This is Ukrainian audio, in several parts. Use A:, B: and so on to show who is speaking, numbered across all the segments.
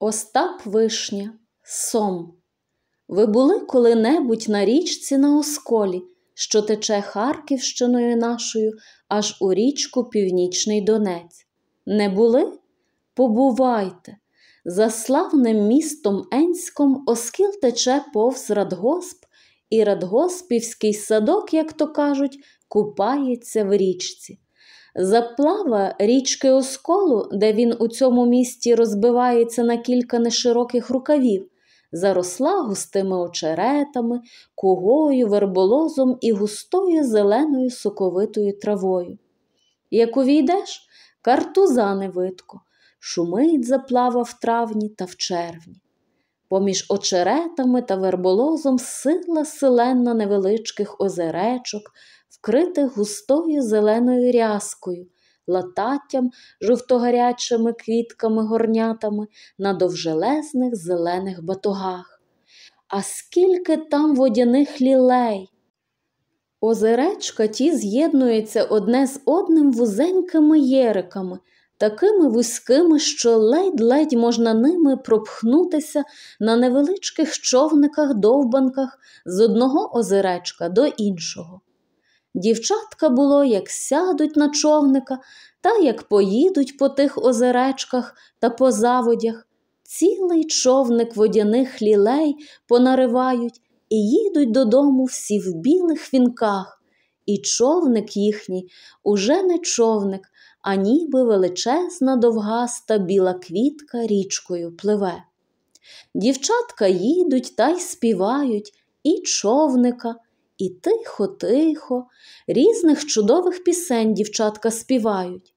A: Остап Вишня, Сом. Ви були коли-небудь на річці на Осколі, що тече Харківщиною нашою аж у річку Північний Донець. Не були? Побувайте! За славним містом Енськом Оскіл тече повз радгосп, і радгоспівський садок, як то кажуть, купається в річці. Заплава річки Осколу, де він у цьому місті розбивається на кілька нешироких рукавів, заросла густими очеретами, кугою, верболозом і густою зеленою соковитою травою. Як увійдеш, картузани видко, шумить заплава в травні та в червні. Поміж очеретами та верболозом сила селена невеличких озеречок вкритих густою зеленою рязкою, лататтям, жовтогарячими квітками горнятами на довжелезних зелених батогах. А скільки там водяних лілей! Озеречка ті з'єднуються одне з одним вузенькими єриками, такими вузькими, що ледь-ледь можна ними пропхнутися на невеличких човниках-довбанках з одного озеречка до іншого. Дівчатка було, як сядуть на човника, та як поїдуть по тих озеречках та по заводях. Цілий човник водяних лілей понаривають і їдуть додому всі в білих вінках. І човник їхній уже не човник, а ніби величезна, довгаста біла квітка річкою пливе. Дівчатка їдуть та й співають, і човника. І тихо-тихо, різних чудових пісень дівчатка співають.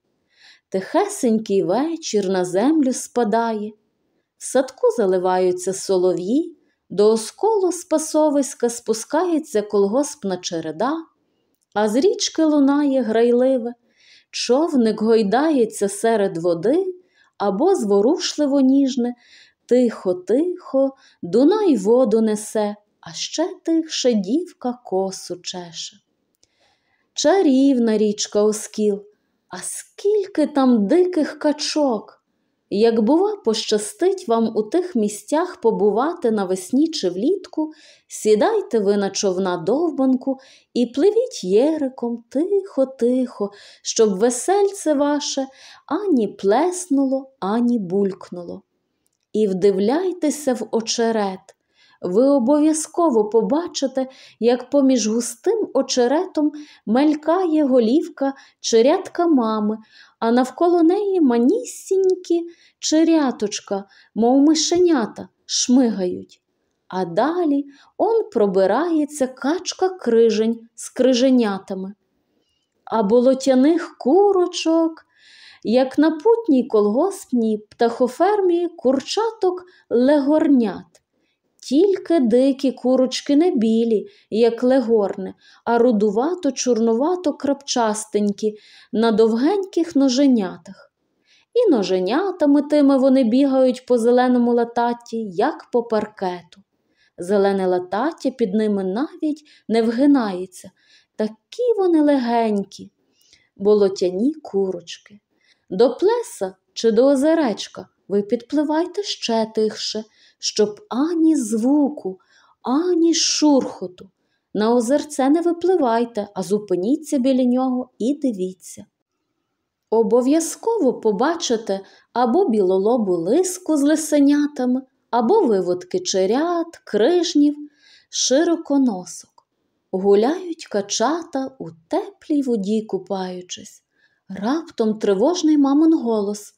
A: Тихесенький вечір на землю спадає, в садку заливаються солов'ї, до осколу Спасовиська спускається колгоспна череда, а з річки лунає грайливе, човник гойдається серед води або зворушливо ніжне, тихо-тихо, дуна й воду несе а ще тихше дівка косу чеше. Чарівна річка Оскіл, а скільки там диких качок. Як, бува, пощастить вам у тих місцях побувати навесні чи влітку, сідайте ви на човна довбанку і пливіть єриком тихо-тихо, щоб весельце ваше ані плеснуло, ані булькнуло. І вдивляйтеся в очерет, ви обов'язково побачите, як поміж густим очеретом мелькає голівка черятка мами, а навколо неї манісінькі черяточка, мов мишенята, шмигають. А далі он пробирається качка крижень з криженятами. А болотяних курочок, як на путній колгоспній птахофермі курчаток легорнят тільки дикі курочки не білі, як легорни, а рудувато, чорнувато крапчастенькі на довгеньких ноженятах. І ноженятами тими вони бігають по зеленому лататі, як по паркету. Зелене латаття під ними навіть не вгинається. Такі вони легенькі, болотяні курочки. До плеса чи до озеречка ви підпливайте ще тихше, щоб ані звуку, ані шурхоту. На озерце не випливайте, а зупиніться біля нього і дивіться. Обов'язково побачите або білолобу лиску з лисенятами, або виводки черят, крижнів, широконосок. Гуляють качата у теплій воді купаючись. Раптом тривожний мамон голос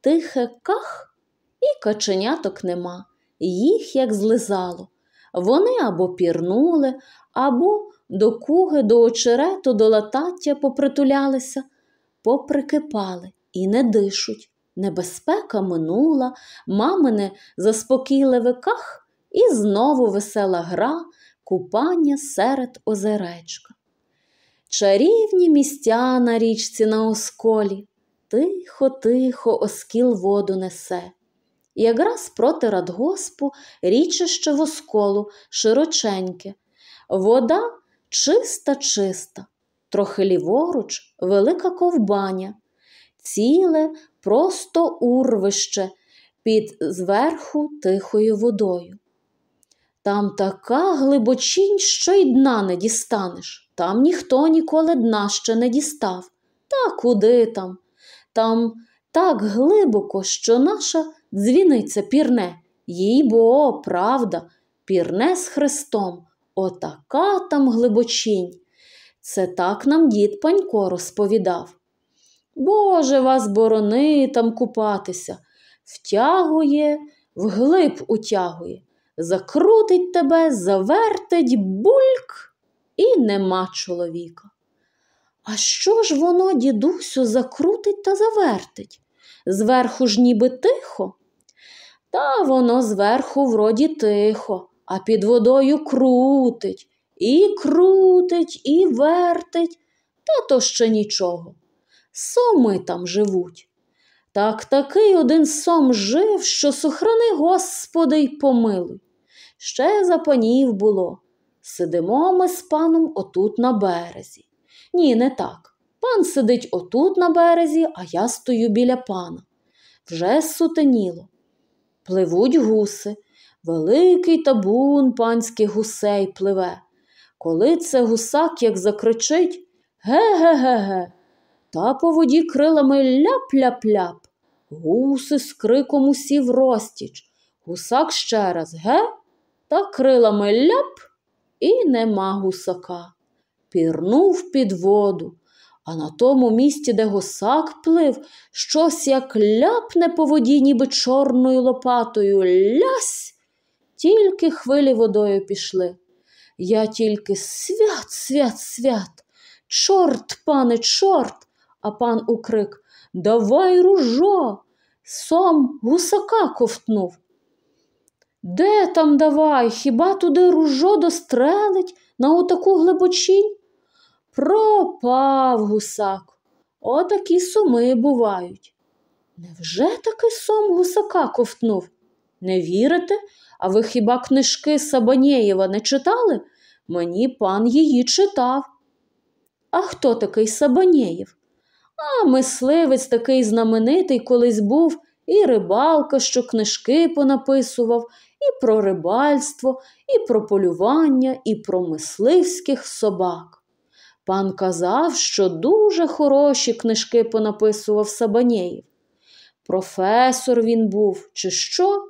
A: Тихе ках і каченяток нема їх як злизало. Вони або пірнули, або до куги, до очерету, до латаття попритулялися, поприкипали і не дишуть. Небезпека минула, мамине заспокійливе ках і знову весела гра, купання серед озеречка. Чарівні містя на річці на осколі, тихо, тихо, оскіл воду несе якраз проти радгоспу річище восколу, широченьке, вода чиста, чиста, трохи ліворуч, велика ковбаня, ціле просто урвище під зверху тихою водою. Там така глибочінь, що й дна не дістанеш. Там ніхто ніколи дна ще не дістав. Та куди там? Там так глибоко, що наша Дзвіниця пірне, їй бо, правда, пірне з хрестом. Отака там глибочинь. Це так нам дід Панько розповідав. Боже вас борони там купатися, втягує, вглиб утягує, закрутить тебе, завертить бульк, і нема чоловіка. А що ж воно, дідусю, закрутить та завертить? Зверху ж ніби тихо, та воно зверху вроді тихо, а під водою крутить, і крутить, і вертить, та то ще нічого. Соми там живуть. Так такий один сом жив, що сохрани, Господи, й помилуй. Ще за панів було. Сидимо ми з паном отут на березі. Ні, не так. Пан сидить отут на березі, а я стою біля пана. Вже сутеніло. Пливуть гуси, великий табун панських гусей пливе. Коли це гусак як закричить Ге-ге-ге-ге, та по воді крилами ляп-ляп-ляп. Гуси з криком усі в розтіч. Гусак ще раз ге, та крилами ляп, і нема гусака. Пірнув під воду, а на тому місці, де гусак плив, щось як ляпне по воді, ніби чорною лопатою. Лясь! Тільки хвилі водою пішли. Я тільки свят, свят, свят. Чорт, пане, чорт, а пан укрик Давай ружо. Сом гусака ковтнув. Де там давай? Хіба туди ружо дострелить на отаку глибочінь? Пропав гусак. Отакі суми бувають. Невже таки сом гусака ковтнув? Не вірите? А ви хіба книжки Сабанєєва не читали? Мені пан її читав. А хто такий Сабанєєв? А мисливець такий знаменитий колись був, і рибалка, що книжки понаписував, і про рибальство, і про полювання, і про мисливських собак. Пан казав, що дуже хороші книжки понаписував Сабанєєв. Професор він був, чи що?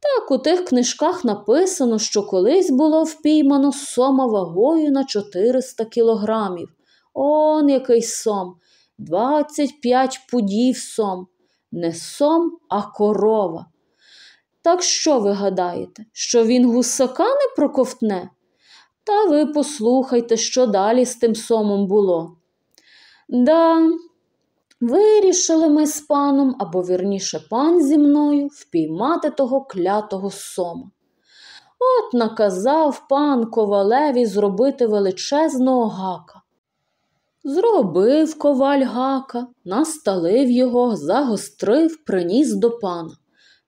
A: Так у тих книжках написано, що колись було впіймано сома вагою на 400 кілограмів. Он який сом, 25 пудів сом. Не сом, а корова. Так що ви гадаєте, що він гусака не проковтне? Та ви послухайте, що далі з тим сомом було. Да, вирішили ми з паном, або вірніше пан зі мною, впіймати того клятого сома. От наказав пан ковалеві зробити величезного гака. Зробив коваль гака, насталив його, загострив, приніс до пана.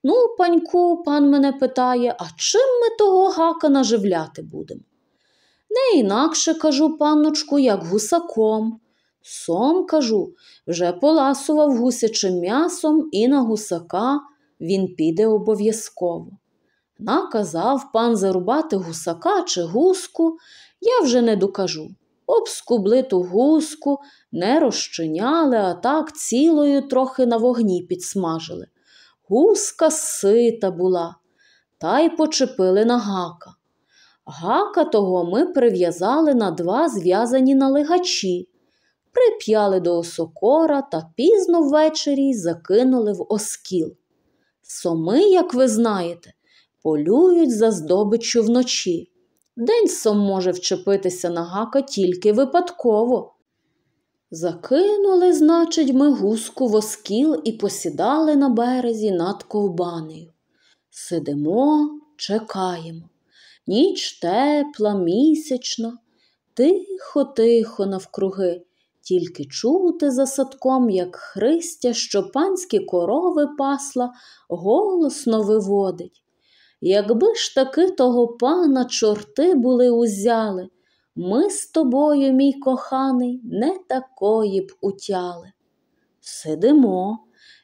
A: Ну, паньку, пан мене питає, а чим ми того гака наживляти будемо? Не інакше кажу, панночку, як гусаком. Сом, кажу, вже поласував гусячим м'ясом і на гусака він піде обов'язково. Наказав пан зарубати гусака чи гуску, я вже не докажу. Обскубли ту гуску, не розчиняли, а так цілою трохи на вогні підсмажили. Гуска сита була, та й почепили на гака. Гака того ми прив'язали на два зв'язані налегачі, прип'яли до осокора та пізно ввечері закинули в оскіл. Соми, як ви знаєте, полюють за здобиччю вночі. День сом може вчепитися на гака тільки випадково. Закинули, значить, ми гуску в оскіл і посідали на березі над ковбанею. Сидимо, чекаємо ніч тепла, місячна, тихо-тихо навкруги, тільки чути за садком, як Христя, що панські корови пасла, голосно виводить. Якби ж таки того пана чорти були узяли, ми з тобою, мій коханий, не такої б утяли. Сидимо.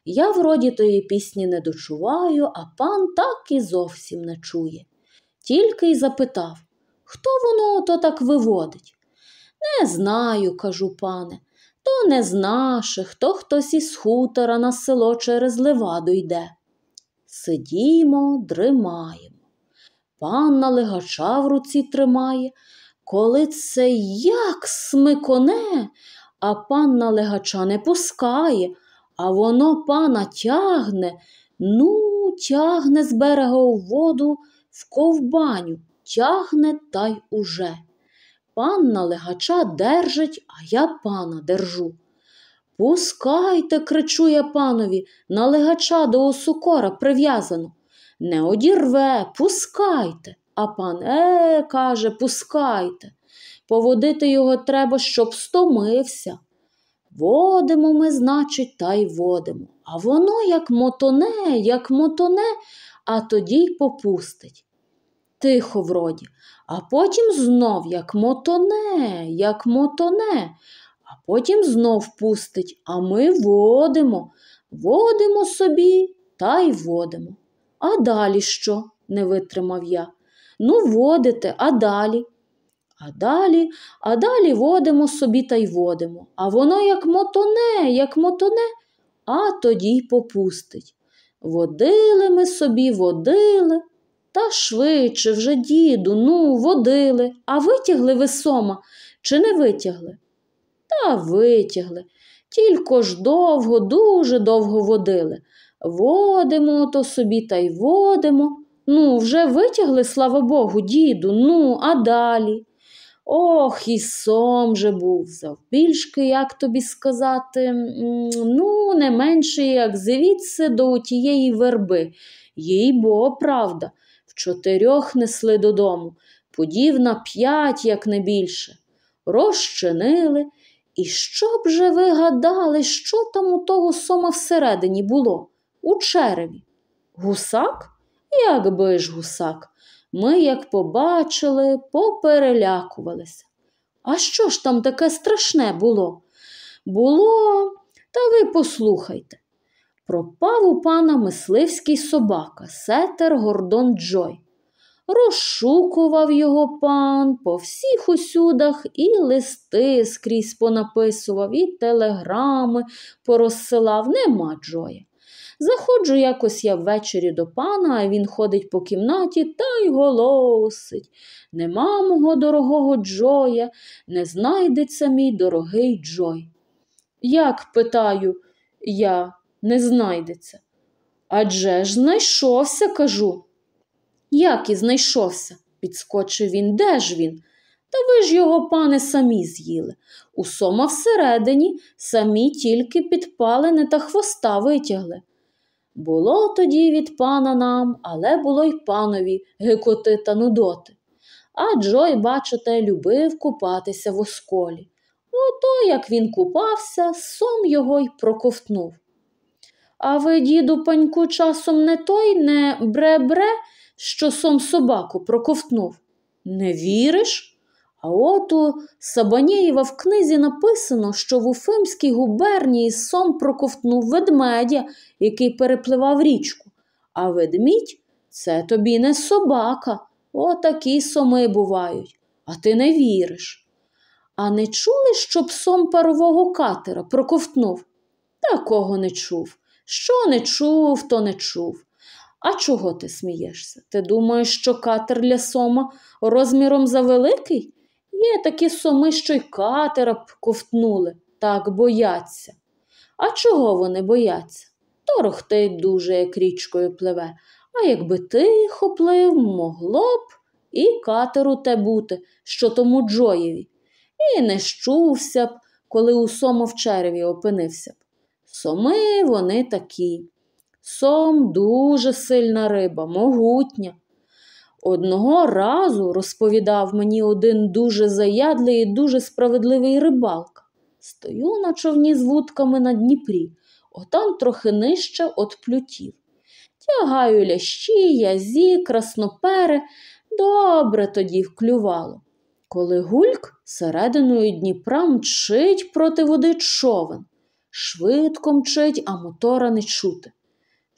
A: Я вроді тої пісні не дочуваю, а пан так і зовсім не чує тільки й запитав, хто воно ото так виводить. Не знаю, кажу пане, то не з наших, то хтось із хутора на село через леваду йде. Сидімо, дримаємо. Панна легача в руці тримає. Коли це як смиконе, а панна легача не пускає, а воно пана тягне, ну, тягне з берега у воду в ковбаню тягне та й уже. Панна легача держить, а я пана держу. Пускайте, кричу я панові, на легача до осукора прив'язано. Не одірве, пускайте, а пан е, каже, пускайте. Поводити його треба, щоб стомився. Водимо ми, значить, та й водимо. А воно як мотоне, як мотоне, а тоді й попустить. Тихо вроді, а потім знов як мотоне, як мотоне, а потім знов пустить, а ми водимо, водимо собі та й водимо. А далі що? не витримав я. Ну, водите, а далі. А далі, а далі водимо собі та й водимо. А воно як мотоне, як мотоне, а тоді й попустить. Водили ми собі, водили. Та швидше вже, діду, ну, водили, а витягли ви сома чи не витягли? Та витягли. Тільки ж довго, дуже довго водили. Водимо то собі та й водимо. Ну, вже витягли, слава Богу, діду, ну, а далі. Ох, і сом же був завбільшки, як тобі сказати, ну, не менше, як звідси до тієї верби. Їй бо, правда, в чотирьох несли додому, подів на п'ять, як не більше. Розчинили. І що б же ви гадали, що там у того сома всередині було? У череві? Гусак? Якби ж гусак? Ми, як побачили, поперелякувалися. А що ж там таке страшне було? Було, та ви послухайте. Пропав у пана мисливський собака, сетер Гордон Джой. Розшукував його пан по всіх усюдах і листи скрізь понаписував, і телеграми порозсилав, нема Джоя. Заходжу якось я ввечері до пана, а він ходить по кімнаті та й голосить. Нема мого дорогого Джоя, не знайдеться мій дорогий Джой. Як, питаю, я не знайдеться? Адже ж знайшовся, кажу. Як і знайшовся, підскочив він. Де ж він? Та ви ж його, пане, самі з'їли. У сома всередині самі тільки підпалене та хвоста витягли. Було тоді від пана нам, але було й панові гекоти та нудоти. А Джой, бачите, любив купатися в осколі. Ото, як він купався, сом його й проковтнув. А ви, діду, паньку, часом не той не бре-бре, що сом собаку проковтнув. Не віриш? А от у Сабанієва в книзі написано, що в Уфимській губернії сом проковтнув ведмедя, який перепливав річку. А ведмідь це тобі не собака. Отакі соми бувають, а ти не віриш. А не чули, що псом парового катера проковтнув? Такого не чув. Що не чув, то не чув. А чого ти смієшся? Ти думаєш, що катер для сома розміром завеликий? Є такі соми, що й катера б ковтнули, так бояться. А чого вони бояться? Торохтить дуже, як річкою пливе, а якби тихо плив, могло б і катеру те бути, що тому Джоєві, і не щувся б, коли у сомо в черві опинився б. Соми вони такі. Сом дуже сильна риба, могутня. Одного разу розповідав мені один дуже заядлий і дуже справедливий рибалка. Стою на човні з вудками на Дніпрі, отам трохи нижче от плютів. Тягаю лящі, язі, краснопери, добре тоді вклювало. Коли гульк серединою Дніпра мчить проти води човен, швидко мчить, а мотора не чути.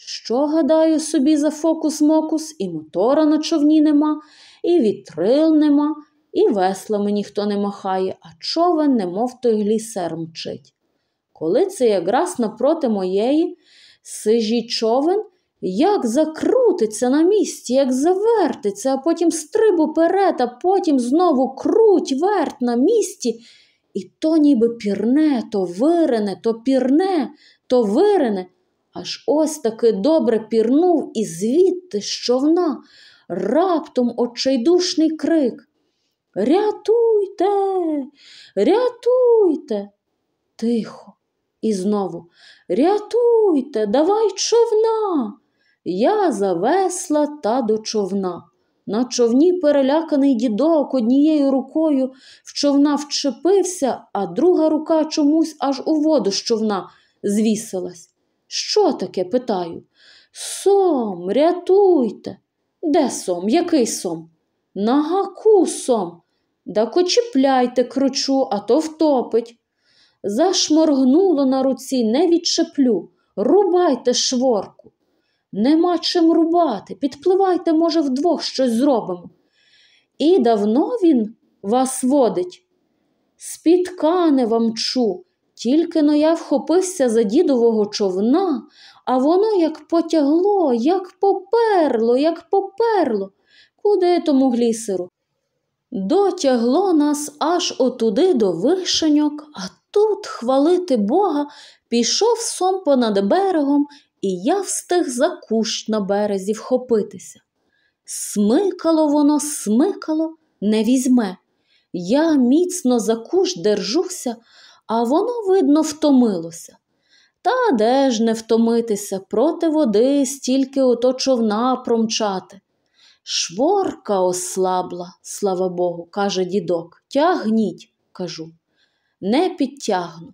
A: Що гадаю собі за фокус мокус, і мотора на човні нема, і вітрил нема, і веслами ніхто не махає, а човен, немов той глісер мчить. Коли це якраз напроти моєї, сижій човен, як закрутиться на місці, як завертиться, а потім стрибу перед, а потім знову круть, верт на місці, і то ніби пірне, то вирине, то пірне, то вирине. Аж ось таки добре пірнув і звідти з човна раптом очайдушний крик. Рятуйте, рятуйте, тихо. І знову Рятуйте, давай човна. Я завесла та до човна. На човні переляканий дідок однією рукою в човна вчепився, а друга рука чомусь аж у воду з човна звісилась. Що таке? питаю. Сом, рятуйте. Де сом? Який сом? На гаку сом. Да кочіпляйте, кручу, а то втопить. Зашморгнуло на руці, не відчеплю. Рубайте шворку. Нема чим рубати. Підпливайте, може, вдвох щось зробимо. І давно він вас водить? Спіткане вам чу, тільки но я вхопився за дідового човна, а воно як потягло, як поперло, як поперло, куди тому глісеру. Дотягло нас аж отуди до вишеньок, а тут, хвалити Бога, пішов сом понад берегом, і я встиг за кущ на березі вхопитися. Смикало воно, смикало, не візьме. Я міцно за кущ держуся, а воно, видно, втомилося. Та де ж не втомитися проти води, стільки ото човна промчати. Шворка ослабла, слава Богу, каже дідок. Тягніть, кажу, не підтягну.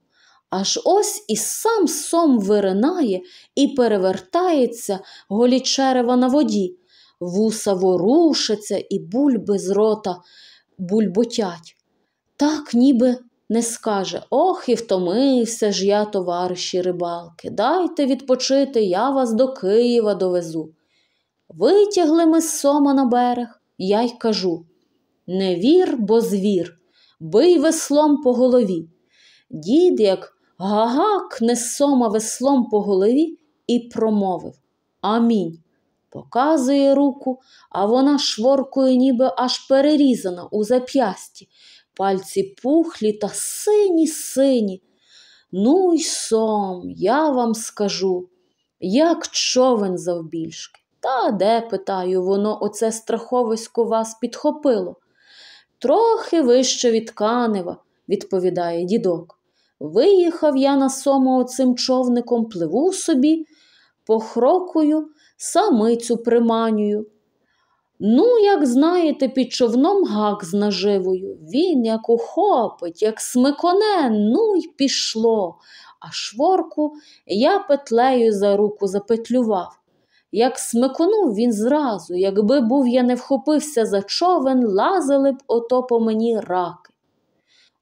A: Аж ось і сам сом виринає і перевертається голі черева на воді. Вуса ворушаться і бульби з рота бульботять. Так, ніби не скаже Ох, і втомився ж я, товариші рибалки, дайте відпочити, я вас до Києва довезу. Витягли ми з сома на берег, я й кажу Не вір, бо звір, бий веслом по голові. Дід, як гагакне сома веслом по голові, і промовив Амінь. Показує руку, а вона шворкою, ніби аж перерізана у зап'ясті пальці пухлі та сині сині. Ну й сом, я вам скажу, як човен завбільшки. Та де, питаю, воно оце страховисько вас підхопило? Трохи вище від Канева, відповідає дідок. Виїхав я на сому оцим човником, пливу собі, похрокую, самицю приманюю. Ну, як знаєте, під човном гак з наживою. Він як ухопить, як смиконе, ну й пішло. А шворку я петлею за руку запетлював. Як смиконув він зразу, якби був я не вхопився за човен, лазили б ото по мені раки.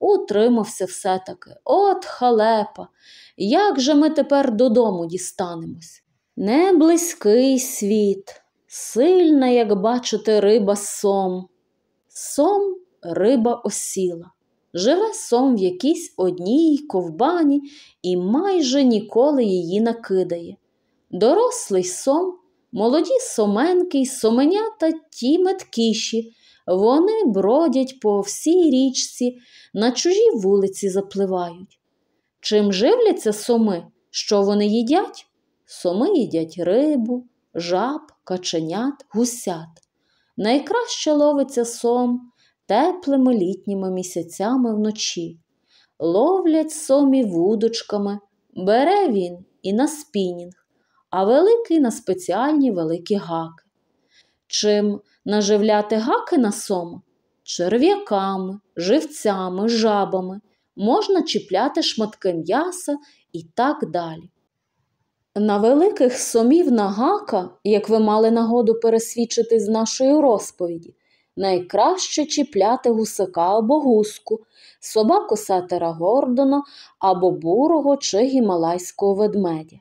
A: Утримався все-таки, от халепа, як же ми тепер додому дістанемось? Не близький світ. Сильна, як бачите, риба сом. Сом риба осіла. Живе сом в якійсь одній ковбані і майже ніколи її накидає. Дорослий сом, молоді соменки й соменята ті меткіші. Вони бродять по всій річці, на чужій вулиці запливають. Чим живляться соми, що вони їдять? Соми їдять рибу жаб, каченят, гусят. Найкраще ловиться сом теплими літніми місяцями вночі. Ловлять сомі вудочками, бере він і на спінінг, а великий на спеціальні великі гаки. Чим наживляти гаки на сом? Черв'яками, живцями, жабами, можна чіпляти шматки м'яса і так далі. На великих сомів нагака, як ви мали нагоду пересвідчити з нашої розповіді, найкраще чіпляти гусака або гуску, собаку сатера гордона або бурого чи гімалайського ведмедя.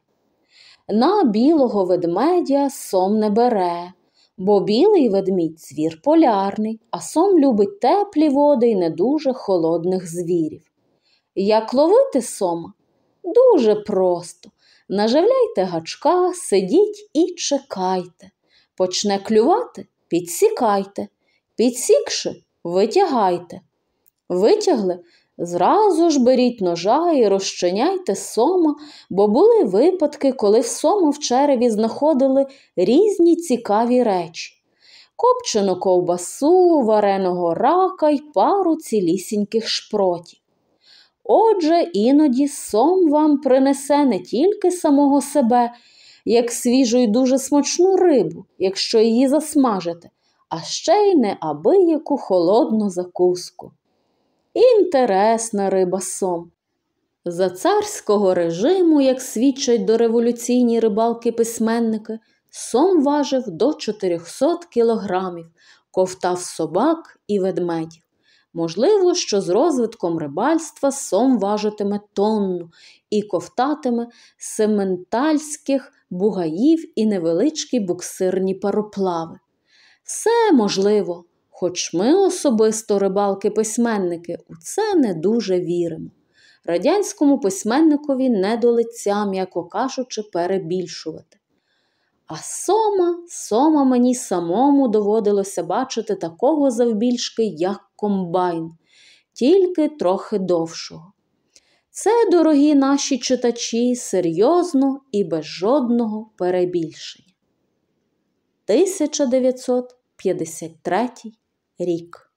A: На білого ведмедя сом не бере, бо білий ведмідь звір полярний, а сом любить теплі води і не дуже холодних звірів. Як ловити сома? Дуже просто. Наживляйте гачка, сидіть і чекайте. Почне клювати, підсікайте, підсікши, витягайте. Витягли, зразу ж беріть ножа і розчиняйте сома, бо були випадки, коли в сому в череві знаходили різні цікаві речі. Копчену ковбасу, вареного рака й пару цілісіньких шпротів. Отже, іноді сом вам принесе не тільки самого себе, як свіжу і дуже смачну рибу, якщо її засмажите, а ще й неабияку холодну закуску. Інтересна риба сом. За царського режиму, як свідчать дореволюційні рибалки-письменники, сом важив до 400 кілограмів, ковтав собак і ведмедів. Можливо, що з розвитком рибальства сом важитиме тонну і ковтатиме сементальських бугаїв і невеличкі буксирні пароплави. Все можливо, хоч ми особисто рибалки-письменники у це не дуже віримо. Радянському письменникові не до лиця, м'яко кажучи, перебільшувати. А сома, сома мені самому доводилося бачити такого завбільшки, як комбайн, тільки трохи довшого. Це, дорогі наші читачі, серйозно і без жодного перебільшення. 1953 рік